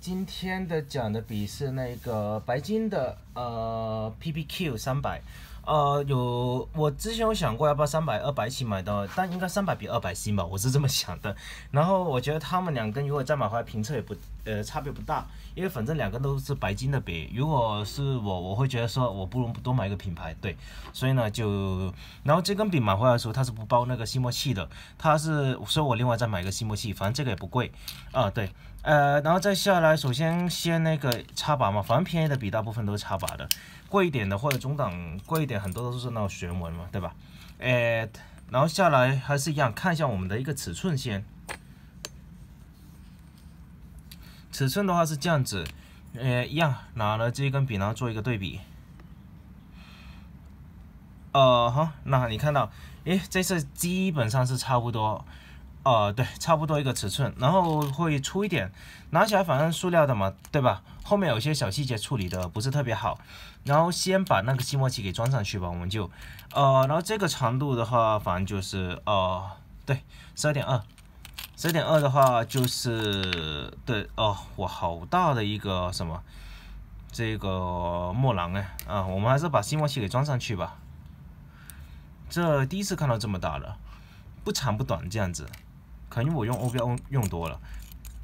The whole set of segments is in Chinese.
今天的奖的笔是那个白金的，呃，PPQ 三百。呃，有，我之前有想过要不要三百、二百起买的，但应该三百比二百新吧，我是这么想的。然后我觉得他们两根如果再买回来评测也不，呃，差别不大，因为反正两根都是白金的笔。如果是我，我会觉得说我不如多买一个品牌，对。所以呢，就，然后这根笔买回来的时候它是不包那个吸墨器的，它是，所以我另外再买一个吸墨器，反正这个也不贵。啊，对，呃，然后再下来，首先先那个插拔嘛，反正便宜的笔大部分都是插拔的。贵一点的或者中档贵一点，很多都是那种旋纹嘛，对吧？哎，然后下来还是一样，看一下我们的一个尺寸先。尺寸的话是这样子，哎，一样，拿了这一根笔，然后做一个对比。哦好，那你看到，哎，这次基本上是差不多。呃，对，差不多一个尺寸，然后会粗一点，拿起来反正塑料的嘛，对吧？后面有些小细节处理的不是特别好，然后先把那个吸墨器给装上去吧，我们就，呃，然后这个长度的话，反正就是，呃，对，十二点二，十二点二的话就是，对，哦，哇，好大的一个什么，这个墨囊哎，啊，我们还是把吸墨器给装上去吧，这第一次看到这么大的，不长不短这样子。肯定我用欧标用用多了，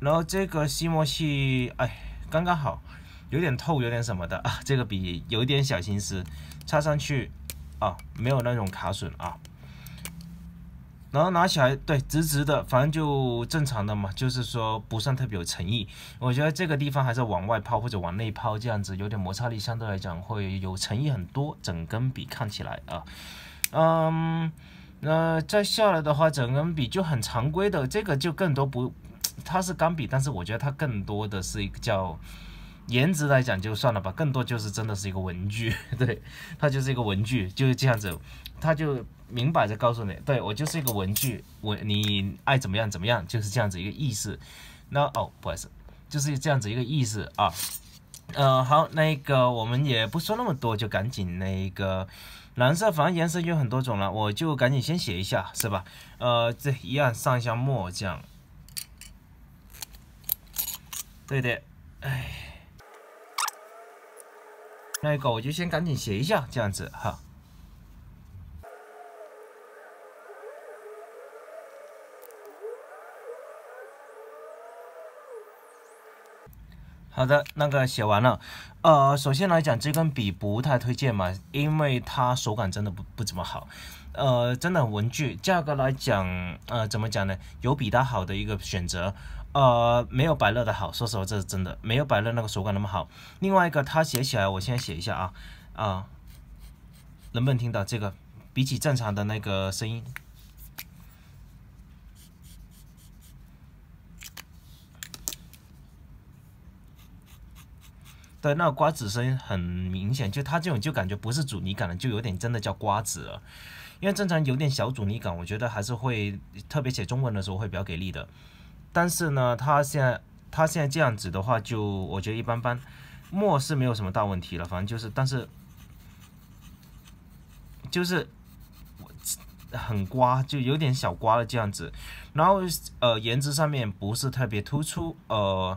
然后这个吸墨器哎，刚刚好，有点透，有点什么的啊。这个笔有点小心思，插上去啊，没有那种卡损啊。然后拿起来，对，直直的，反正就正常的嘛。就是说不算特别有诚意，我觉得这个地方还是往外抛或者往内抛这样子，有点摩擦力，相对来讲会有诚意很多。整根笔看起来啊，嗯。那再下来的话，整根笔就很常规的，这个就更多不，它是钢笔，但是我觉得它更多的是一个叫颜值来讲就算了吧，更多就是真的是一个文具，对，它就是一个文具，就是这样子，它就明摆着告诉你，对我就是一个文具，我你爱怎么样怎么样，就是这样子一个意思，那哦，不好意思，就是这样子一个意思啊。嗯，好，那个我们也不说那么多，就赶紧那个蓝色，反正颜色有很多种了，我就赶紧先写一下，是吧？呃，这一样上一下墨这样。对的，哎，那个我就先赶紧写一下，这样子哈。好的，那个写完了，呃，首先来讲，这根笔不太推荐嘛，因为它手感真的不不怎么好，呃，真的文具价格来讲，呃，怎么讲呢？有比它好的一个选择，呃，没有百乐的好，说实话这是真的，没有百乐那个手感那么好。另外一个，它写起来，我先写一下啊，啊，能不能听到这个？比起正常的那个声音。对，那瓜子声很明显，就它这种就感觉不是阻尼感了，就有点真的叫瓜子了。因为正常有点小阻尼感，我觉得还是会特别写中文的时候会比较给力的。但是呢，它现在它现在这样子的话，就我觉得一般般。墨是没有什么大问题了，反正就是，但是就是。很刮，就有点小刮了这样子，然后呃，颜值上面不是特别突出，呃，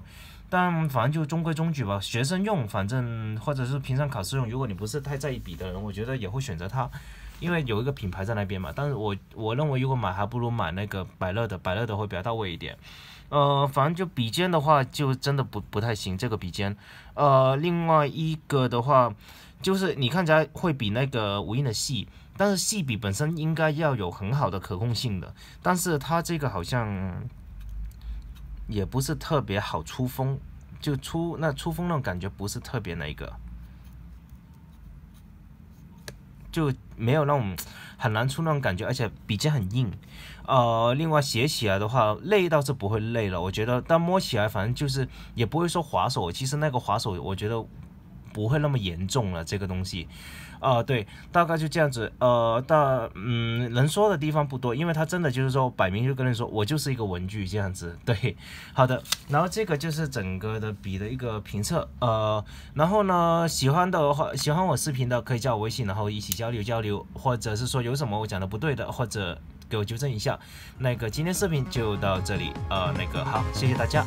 但反正就中规中矩吧。学生用，反正或者是平常考试用，如果你不是太在意笔的人，我觉得也会选择它，因为有一个品牌在那边嘛。但是我我认为如果买，还不如买那个百乐的，百乐的会比较到位一点。呃，反正就笔尖的话，就真的不不太行，这个笔尖。呃，另外一个的话，就是你看起来会比那个无印的细。但是细笔本身应该要有很好的可控性的，但是它这个好像也不是特别好出风，就出那出风那种感觉不是特别那个，就没有那种很难出那种感觉，而且笔尖很硬，呃，另外写起来的话累倒是不会累了，我觉得但摸起来反正就是也不会说滑手，其实那个滑手我觉得不会那么严重了，这个东西。啊，对，大概就这样子，呃，大，嗯，能说的地方不多，因为它真的就是说，摆明就跟你说，我就是一个文具这样子，对，好的，然后这个就是整个的笔的一个评测，呃，然后呢，喜欢的话，喜欢我视频的可以加我微信，然后一起交流交流，或者是说有什么我讲的不对的，或者给我纠正一下，那个今天视频就到这里，呃，那个好，谢谢大家。